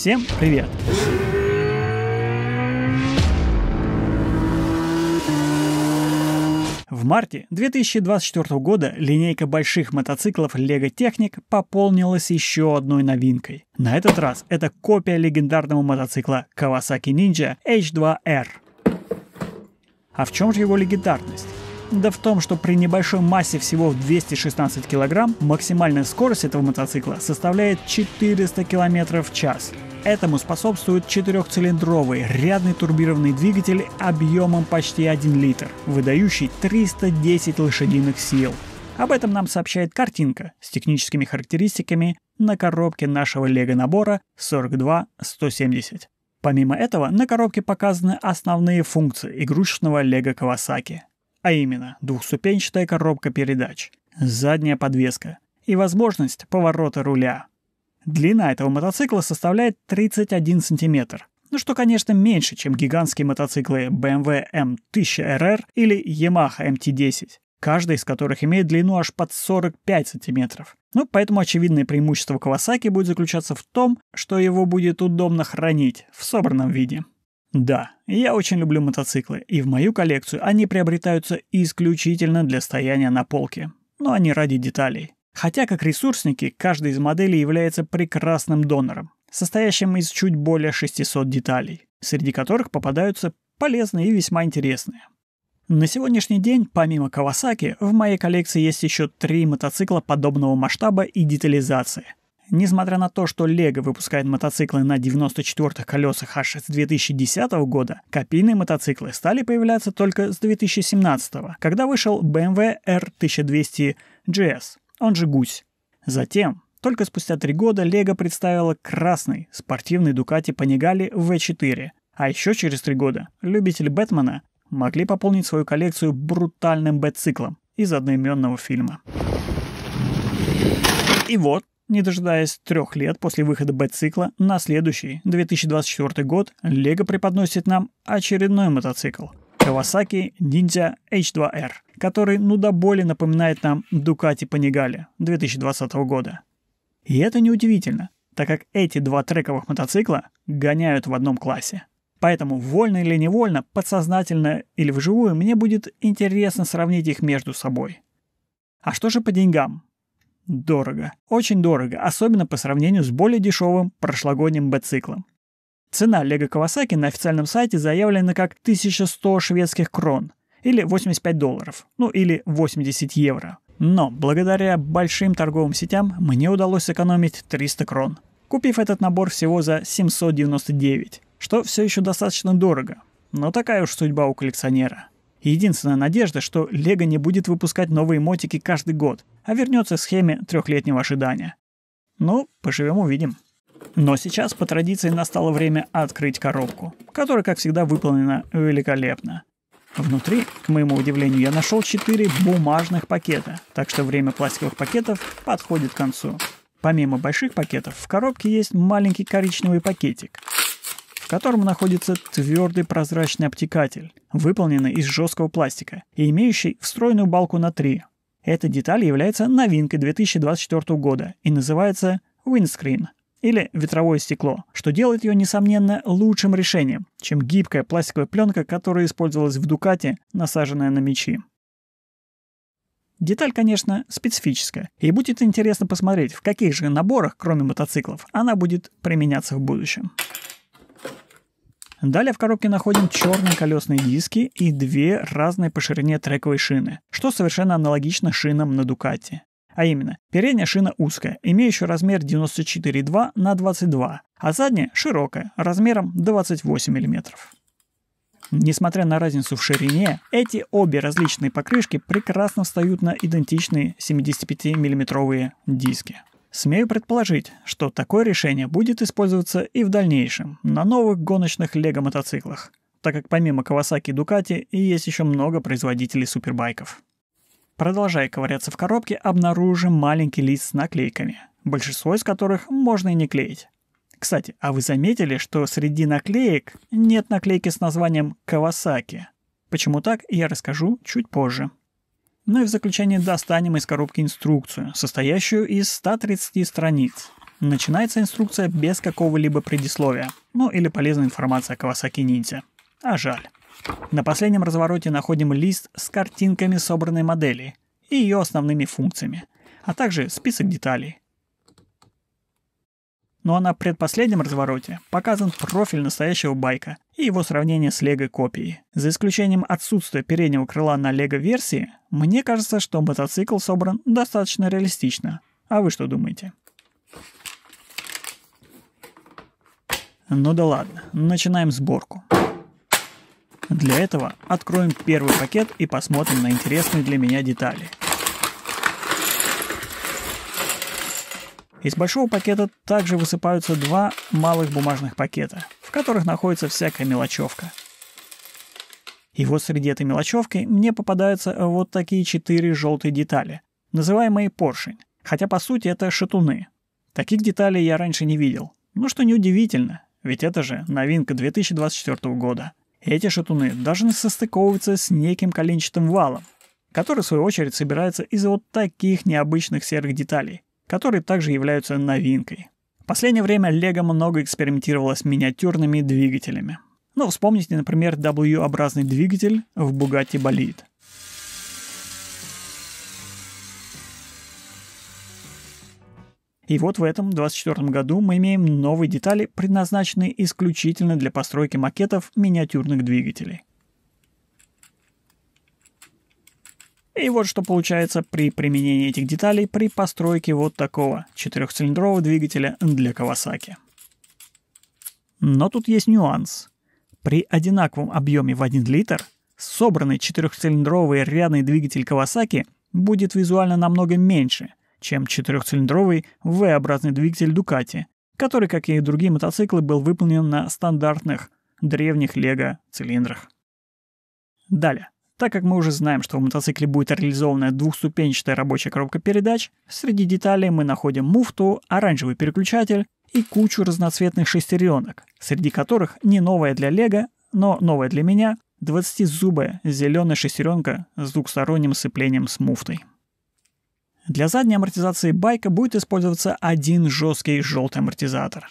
Всем привет! В марте 2024 года линейка больших мотоциклов Lego Technic пополнилась еще одной новинкой. На этот раз это копия легендарного мотоцикла Kawasaki Ninja H2R. А в чем же его легендарность? Да в том, что при небольшой массе всего в 216 кг максимальная скорость этого мотоцикла составляет 400 км в час – Этому способствует четырехцилиндровый рядный турбированный двигатель объемом почти 1 литр, выдающий 310 лошадиных сил. Об этом нам сообщает картинка с техническими характеристиками на коробке нашего лего-набора 42170. Помимо этого, на коробке показаны основные функции игрушечного лего Кавасаки, а именно двухступенчатая коробка передач, задняя подвеска и возможность поворота руля – Длина этого мотоцикла составляет 31 сантиметр. Ну что, конечно, меньше, чем гигантские мотоциклы BMW M1000RR эм эм или Yamaha MT-10, эм каждый из которых имеет длину аж под 45 сантиметров. Ну, поэтому очевидное преимущество Kawasaki будет заключаться в том, что его будет удобно хранить в собранном виде. Да, я очень люблю мотоциклы, и в мою коллекцию они приобретаются исключительно для стояния на полке, но не ради деталей. Хотя, как ресурсники, каждая из моделей является прекрасным донором, состоящим из чуть более 600 деталей, среди которых попадаются полезные и весьма интересные. На сегодняшний день, помимо Kawasaki, в моей коллекции есть еще три мотоцикла подобного масштаба и детализации. Несмотря на то, что Лего выпускает мотоциклы на 94-х колесах аж с 2010 года, копийные мотоциклы стали появляться только с 2017, года, когда вышел BMW R1200 GS он же «Гусь». Затем, только спустя три года, Лего представила красный спортивный Дукати Panigale V4, а еще через три года любители Бэтмена могли пополнить свою коллекцию брутальным бэтциклом из одноименного фильма. И вот, не дожидаясь трех лет после выхода бэтцикла, на следующий, 2024 год, Лего преподносит нам очередной мотоцикл – Kawasaki Ninja H2R, который ну до боли напоминает нам Ducati Panigale 2020 года. И это неудивительно, так как эти два трековых мотоцикла гоняют в одном классе. Поэтому вольно или невольно, подсознательно или вживую, мне будет интересно сравнить их между собой. А что же по деньгам? Дорого. Очень дорого, особенно по сравнению с более дешевым прошлогодним бэт-циклом. Цена Лего Кавасаки на официальном сайте заявлена как 1100 шведских крон или 85 долларов, ну или 80 евро. Но благодаря большим торговым сетям мне удалось сэкономить 300 крон, купив этот набор всего за 799, что все еще достаточно дорого, но такая уж судьба у коллекционера. Единственная надежда, что Лего не будет выпускать новые мотики каждый год, а вернется к схеме трехлетнего ожидания. Ну, поживем увидим. Но сейчас по традиции настало время открыть коробку, которая, как всегда, выполнена великолепно. Внутри, к моему удивлению, я нашел 4 бумажных пакета, так что время пластиковых пакетов подходит к концу. Помимо больших пакетов, в коробке есть маленький коричневый пакетик, в котором находится твердый прозрачный обтекатель, выполненный из жесткого пластика и имеющий встроенную балку на 3. Эта деталь является новинкой 2024 года и называется Windscreen – или ветровое стекло, что делает ее, несомненно, лучшим решением, чем гибкая пластиковая пленка, которая использовалась в Дукате, насаженная на мечи. Деталь, конечно, специфическая, и будет интересно посмотреть, в каких же наборах, кроме мотоциклов, она будет применяться в будущем. Далее в коробке находим черные колесные диски и две разные по ширине трековые шины, что совершенно аналогично шинам на Дукате. А именно, передняя шина узкая, имеющая размер 94,2 на 22, а задняя широкая, размером 28 мм. Несмотря на разницу в ширине, эти обе различные покрышки прекрасно встают на идентичные 75-миллиметровые диски. Смею предположить, что такое решение будет использоваться и в дальнейшем на новых гоночных лего-мотоциклах, так как помимо Kawasaki и Ducati есть еще много производителей супербайков. Продолжая ковыряться в коробке, обнаружим маленький лист с наклейками, большинство из которых можно и не клеить. Кстати, а вы заметили, что среди наклеек нет наклейки с названием «Кавасаки»? Почему так, я расскажу чуть позже. Ну и в заключение достанем из коробки инструкцию, состоящую из 130 страниц. Начинается инструкция без какого-либо предисловия, ну или полезной информации о Кавасаки Ниндзя. А жаль. На последнем развороте находим лист с картинками собранной модели и ее основными функциями, а также список деталей. Ну а на предпоследнем развороте показан профиль настоящего байка и его сравнение с лего-копией. За исключением отсутствия переднего крыла на лего-версии, мне кажется, что мотоцикл собран достаточно реалистично. А вы что думаете? Ну да ладно, начинаем сборку. Для этого откроем первый пакет и посмотрим на интересные для меня детали. Из большого пакета также высыпаются два малых бумажных пакета, в которых находится всякая мелочевка. И вот среди этой мелочевки мне попадаются вот такие четыре желтые детали, называемые поршень, хотя по сути это шатуны. Таких деталей я раньше не видел. Ну что неудивительно, ведь это же новинка 2024 года – эти шатуны должны состыковываться с неким коленчатым валом, который, в свою очередь, собирается из вот таких необычных серых деталей, которые также являются новинкой. В последнее время Лего много экспериментировало с миниатюрными двигателями. Ну, вспомните, например, W-образный двигатель в Bugatti Bolide. И вот в этом 2024 году мы имеем новые детали, предназначенные исключительно для постройки макетов миниатюрных двигателей. И вот что получается при применении этих деталей при постройке вот такого четырехцилиндрового двигателя для Kawasaki. Но тут есть нюанс. При одинаковом объеме в 1 литр собранный четырехцилиндровый рядный двигатель Kawasaki будет визуально намного меньше, чем четырехцилиндровый V-образный двигатель Ducati, который, как и другие мотоциклы, был выполнен на стандартных древних лего-цилиндрах. Далее. Так как мы уже знаем, что в мотоцикле будет реализована двухступенчатая рабочая коробка передач, среди деталей мы находим муфту, оранжевый переключатель и кучу разноцветных шестеренок, среди которых не новая для Лего, но новая для меня 20-зубая зеленая шестеренка с двухсторонним сцеплением с муфтой. Для задней амортизации байка будет использоваться один жесткий желтый амортизатор.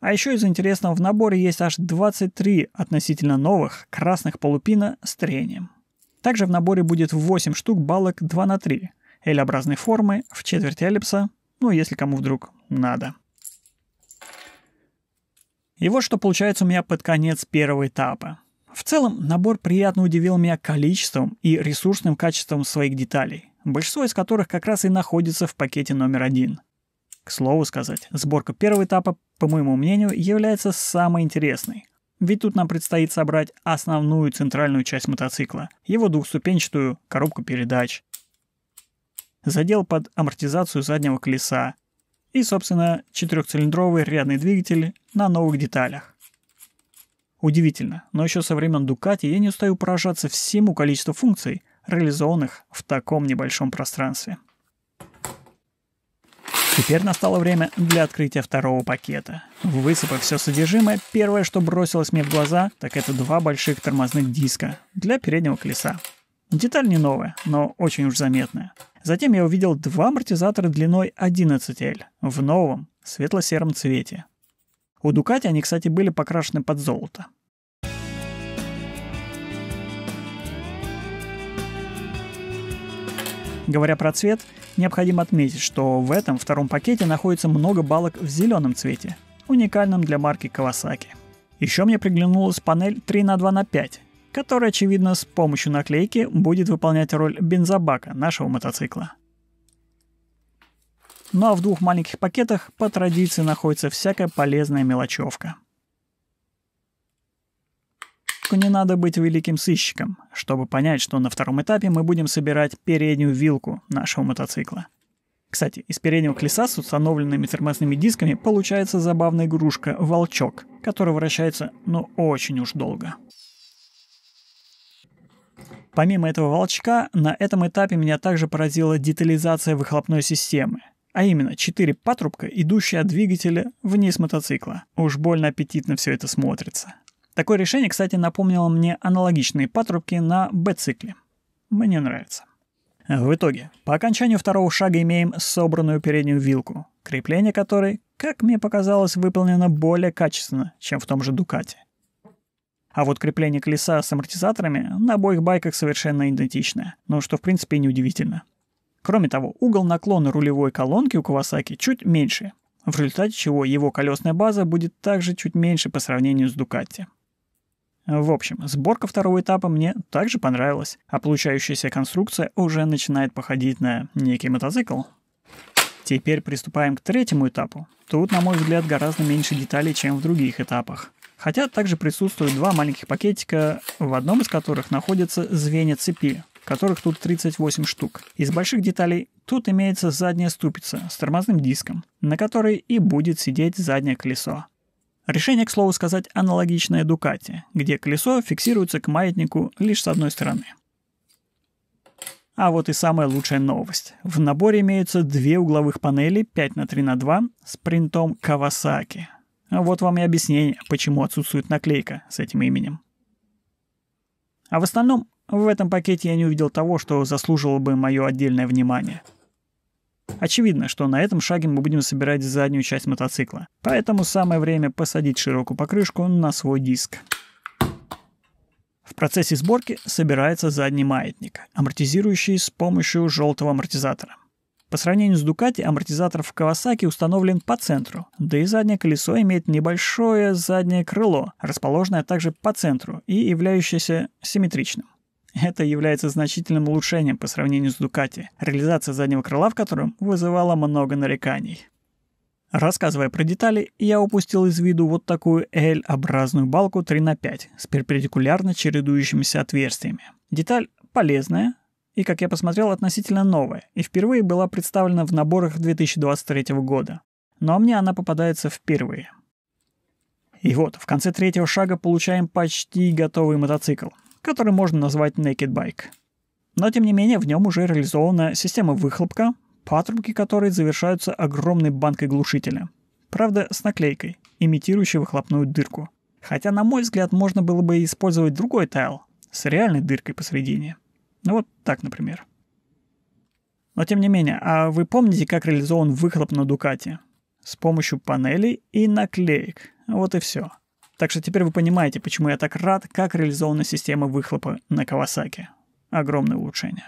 А еще из интересного в наборе есть аж 23 относительно новых красных полупина с трением. Также в наборе будет 8 штук балок 2 на 3 L-образной формы в четверти эллипса, ну если кому вдруг надо. И вот что получается у меня под конец первого этапа. В целом, набор приятно удивил меня количеством и ресурсным качеством своих деталей большинство из которых как раз и находится в пакете номер один. К слову сказать, сборка первого этапа, по моему мнению, является самой интересной. Ведь тут нам предстоит собрать основную центральную часть мотоцикла, его двухступенчатую коробку передач, задел под амортизацию заднего колеса и, собственно, четырехцилиндровый рядный двигатель на новых деталях. Удивительно, но еще со времен Ducati я не устаю поражаться всему количеству функций, реализованных в таком небольшом пространстве. Теперь настало время для открытия второго пакета. Высыпав все содержимое, первое, что бросилось мне в глаза, так это два больших тормозных диска для переднего колеса. Деталь не новая, но очень уж заметная. Затем я увидел два амортизатора длиной 11L в новом светло-сером цвете. У Дукати они, кстати, были покрашены под золото. Говоря про цвет, необходимо отметить, что в этом втором пакете находится много балок в зеленом цвете, уникальном для марки Kawasaki. Еще мне приглянулась панель 3 на 2 на 5 которая, очевидно, с помощью наклейки будет выполнять роль бензобака нашего мотоцикла. Ну а в двух маленьких пакетах по традиции находится всякая полезная мелочевка – Сыщику не надо быть великим сыщиком, чтобы понять, что на втором этапе мы будем собирать переднюю вилку нашего мотоцикла. Кстати, из переднего колеса с установленными термосными дисками получается забавная игрушка «Волчок», которая вращается, ну, очень уж долго. Помимо этого волчка, на этом этапе меня также поразила детализация выхлопной системы. А именно, четыре патрубка, идущие от двигателя вниз мотоцикла. Уж больно аппетитно все это смотрится. Такое решение, кстати, напомнило мне аналогичные патрубки на Б-цикле. Мне нравится. В итоге, по окончанию второго шага имеем собранную переднюю вилку, крепление которой, как мне показалось, выполнено более качественно, чем в том же Дукате. А вот крепление колеса с амортизаторами на обоих байках совершенно идентичное, но ну, что в принципе неудивительно. Кроме того, угол наклона рулевой колонки у Кавасаки чуть меньше, в результате чего его колесная база будет также чуть меньше по сравнению с Дукати. В общем, сборка второго этапа мне также понравилась, а получающаяся конструкция уже начинает походить на некий мотоцикл. Теперь приступаем к третьему этапу. Тут, на мой взгляд, гораздо меньше деталей, чем в других этапах. Хотя также присутствуют два маленьких пакетика, в одном из которых находятся звенья цепи, которых тут 38 штук. Из больших деталей тут имеется задняя ступица с тормозным диском, на которой и будет сидеть заднее колесо. Решение, к слову сказать, аналогичное Дукате, где колесо фиксируется к маятнику лишь с одной стороны. А вот и самая лучшая новость. В наборе имеются две угловых панели 5 на 3 на 2 с принтом Kawasaki. Вот вам и объяснение, почему отсутствует наклейка с этим именем. А в остальном, в этом пакете я не увидел того, что заслужило бы мое отдельное внимание – Очевидно, что на этом шаге мы будем собирать заднюю часть мотоцикла, поэтому самое время посадить широкую покрышку на свой диск. В процессе сборки собирается задний маятник, амортизирующий с помощью желтого амортизатора. По сравнению с Дукати, амортизатор в Кавасаки установлен по центру, да и заднее колесо имеет небольшое заднее крыло, расположенное также по центру и являющееся симметричным. Это является значительным улучшением по сравнению с Ducati, реализация заднего крыла в котором вызывала много нареканий. Рассказывая про детали, я упустил из виду вот такую L-образную балку 3 на 5 с перпендикулярно чередующимися отверстиями. Деталь полезная, и, как я посмотрел, относительно новая, и впервые была представлена в наборах 2023 года. Но мне она попадается впервые. И вот, в конце третьего шага получаем почти готовый мотоцикл который можно назвать Naked Bike. Но тем не менее в нем уже реализована система выхлопка, патрубки которой завершаются огромной банкой глушителя. Правда, с наклейкой, имитирующей выхлопную дырку. Хотя, на мой взгляд, можно было бы использовать другой тайл с реальной дыркой посредине. Ну вот так, например. Но тем не менее, а вы помните, как реализован выхлоп на Дукате? С помощью панелей и наклеек. Вот и все. Так что теперь вы понимаете, почему я так рад, как реализована система выхлопа на Кавасаке. Огромное улучшение.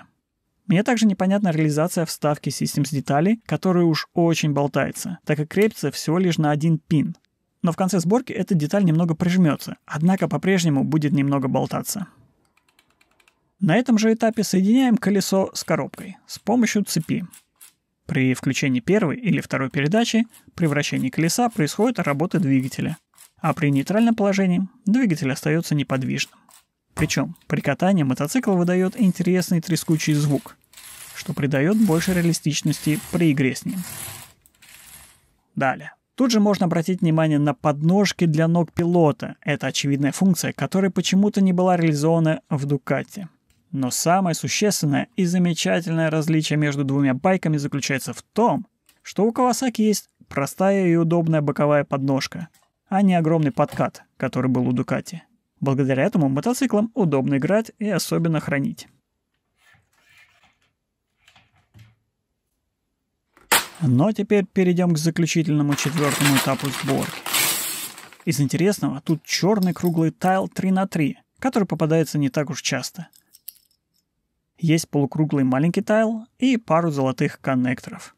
Мне также непонятна реализация вставки Systems деталей, которая уж очень болтается, так как крепится всего лишь на один пин. Но в конце сборки эта деталь немного прижмется, однако по-прежнему будет немного болтаться. На этом же этапе соединяем колесо с коробкой с помощью цепи. При включении первой или второй передачи, при вращении колеса происходит работа двигателя а при нейтральном положении двигатель остается неподвижным. Причем при катании мотоцикл выдает интересный трескучий звук, что придает больше реалистичности при игре с ним. Далее. Тут же можно обратить внимание на подножки для ног пилота. Это очевидная функция, которая почему-то не была реализована в Дукате. Но самое существенное и замечательное различие между двумя байками заключается в том, что у Kawasaki есть простая и удобная боковая подножка – а не огромный подкат, который был у Дукати. Благодаря этому мотоциклам удобно играть и особенно хранить. Но теперь перейдем к заключительному четвертому этапу сборки. Из интересного, тут черный круглый тайл 3 на 3, который попадается не так уж часто. Есть полукруглый маленький тайл и пару золотых коннекторов.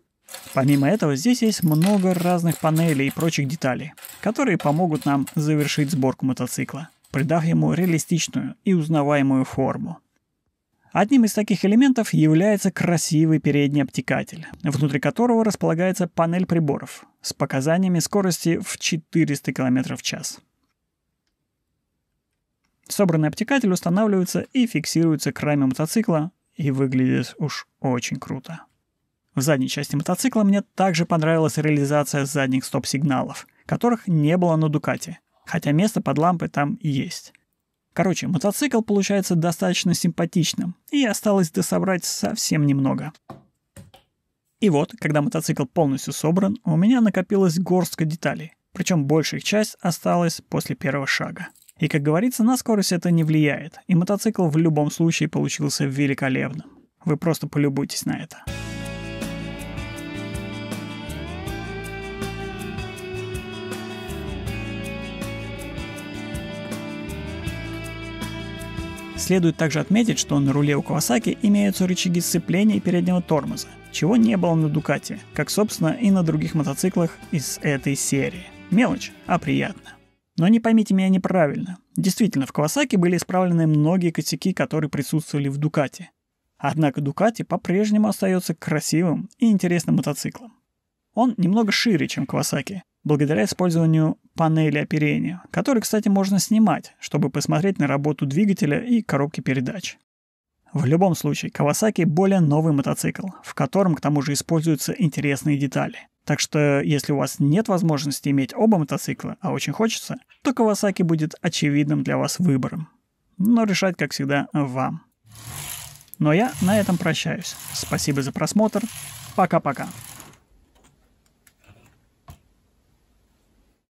Помимо этого, здесь есть много разных панелей и прочих деталей, которые помогут нам завершить сборку мотоцикла, придав ему реалистичную и узнаваемую форму. Одним из таких элементов является красивый передний обтекатель, внутри которого располагается панель приборов с показаниями скорости в 400 км в час. Собранный обтекатель устанавливается и фиксируется к раме мотоцикла и выглядит уж очень круто. В задней части мотоцикла мне также понравилась реализация задних стоп-сигналов, которых не было на Дукате, хотя место под лампы там есть. Короче, мотоцикл получается достаточно симпатичным, и осталось дособрать совсем немного. И вот, когда мотоцикл полностью собран, у меня накопилась горстка деталей, причем большая часть осталась после первого шага. И, как говорится, на скорость это не влияет, и мотоцикл в любом случае получился великолепным. Вы просто полюбуйтесь на это. Следует также отметить, что на руле у Kawasaki имеются рычаги сцепления и переднего тормоза, чего не было на Дукате, как собственно и на других мотоциклах из этой серии. Мелочь, а приятно. Но не поймите меня неправильно. Действительно, в Кавасаке были исправлены многие косяки, которые присутствовали в Дукате. Однако Дукати по-прежнему остается красивым и интересным мотоциклом. Он немного шире, чем Кавасаки, благодаря использованию панели оперения, которые, кстати, можно снимать, чтобы посмотреть на работу двигателя и коробки передач. В любом случае, Kawasaki более новый мотоцикл, в котором к тому же используются интересные детали. Так что, если у вас нет возможности иметь оба мотоцикла, а очень хочется, то Kawasaki будет очевидным для вас выбором. Но решать, как всегда, вам. Но ну а я на этом прощаюсь. Спасибо за просмотр. Пока-пока.